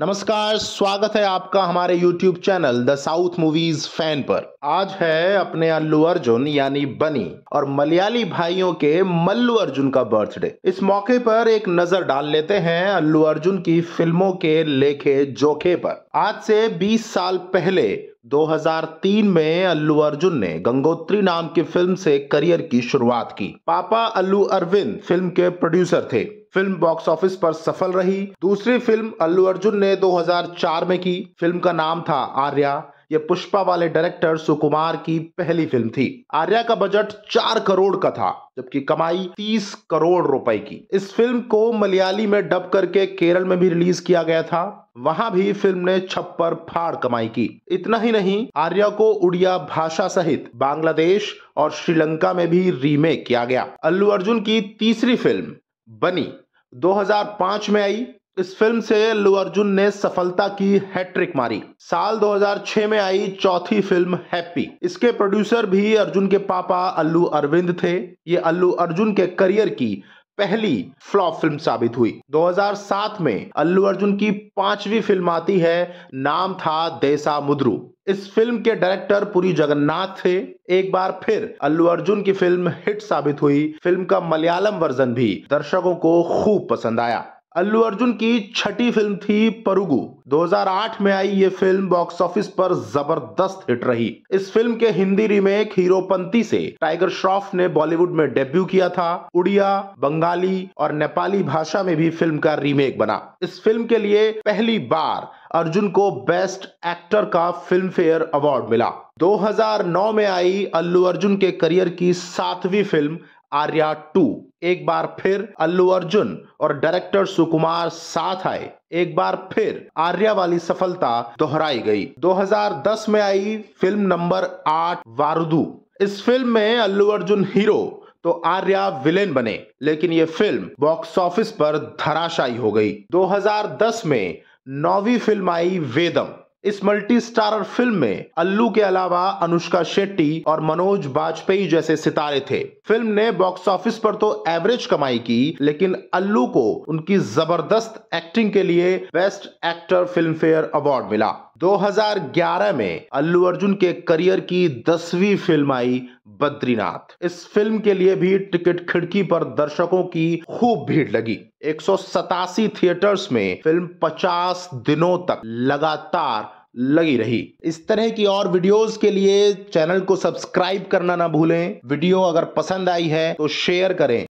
नमस्कार स्वागत है आपका हमारे YouTube channel the south movies fan पर आज है अपने अल्लू अर्जुन यानी बनी और मलयाली भाइयों के मल्लू अर्जुन का बर्थडे इस मौके पर एक नजर डाल लेते हैं अल्लू अर्जुन की फिल्मों के लेखे जोखे पर आज से 20 साल पहले 2003 में अल्लू अर्जुन ने गंगोत्री नाम की फिल्म से करियर की शुरुआत की पापा अल्लू अरविंद फिल्म के प्रोड्यूसर थे फिल्म बॉक्स ऑफिस पर सफल रही दूसरी फिल्म अल्लू अर्जुन ने 2004 में की फिल्म का नाम था आर्या यह पुष्पा वाले डायरेक्टर सुकुमार की पहली फिल्म थी आर्या का बजट चार करोड़ का था जबकि कमाई तीस करोड़ रुपए की इस फिल्म को मलयाली में डब करके केरल में भी रिलीज किया गया था वहां भी फिल्म ने छप्पर फाड़ कमाई की इतना ही नहीं आर्या को उड़िया भाषा सहित बांग्लादेश और श्रीलंका में भी रीमेक किया गया अल्लू अर्जुन की तीसरी फिल्म बनी 2005 में आई इस फिल्म से अल्लू अर्जुन ने सफलता की हैट्रिक मारी साल 2006 में आई चौथी फिल्म हैप्पी इसके प्रोड्यूसर भी अर्जुन के पापा अल्लू अरविंद थे ये अल्लू अर्जुन के करियर की पहली फ्लॉप फिल्म साबित हुई 2007 में अल्लू अर्जुन की पांचवी फिल्म आती है नाम था देसा मुद्रू इस फिल्म के डायरेक्टर पुरी जगन्नाथ थे एक बार फिर अल्लू अर्जुन की फिल्म हिट साबित हुई फिल्म का मलयालम वर्जन भी दर्शकों को खूब पसंद आया अल्लू अर्जुन की छठी फिल्म थी परुगु 2008 में आई ये फिल्म बॉक्स ऑफिस पर जबरदस्त हिट रही इस फिल्म के हिंदी रीमेक हीरोपंती से टाइगर श्रॉफ ने बॉलीवुड में डेब्यू किया था उड़िया बंगाली और नेपाली भाषा में भी फिल्म का रीमेक बना इस फिल्म के लिए पहली बार अर्जुन को बेस्ट एक्टर का फिल्म फेयर अवार्ड मिला 2009 में आई अल्लू अर्जुन के करियर की सातवीं फिल्म आर्या टू एक बार फिर अल्लू अर्जुन और डायरेक्टर सुकुमार साथ आए एक बार फिर आर्या वाली सफलता दोहराई गई 2010 में आई फिल्म नंबर आठ वारुदू इस फिल्म में अल्लू अर्जुन हीरो तो आर्या विलेन बने लेकिन ये फिल्म बॉक्स ऑफिस पर धराशायी हो गई 2010 में नौवीं फिल्म आई वेदम इस मल्टी स्टारर फिल्म में अल्लू के अलावा अनुष्का शेट्टी और मनोज बाजपेयी जैसे सितारे थे फिल्म ने बॉक्स ऑफिस पर तो एवरेज कमाई की लेकिन अल्लू को उनकी जबरदस्त एक्टिंग के लिए best actor Filmfare award मिला 2011 में अल्लू अर्जुन के करियर की दसवीं फिल्म आई बद्रीनाथ इस फिल्म के लिए भी टिकट खिड़की पर दर्शकों की खूब भीड़ लगी एक थिएटर्स में फिल्म 50 दिनों तक लगातार लगी रही इस तरह की और वीडियोस के लिए चैनल को सब्सक्राइब करना ना भूलें वीडियो अगर पसंद आई है तो शेयर करें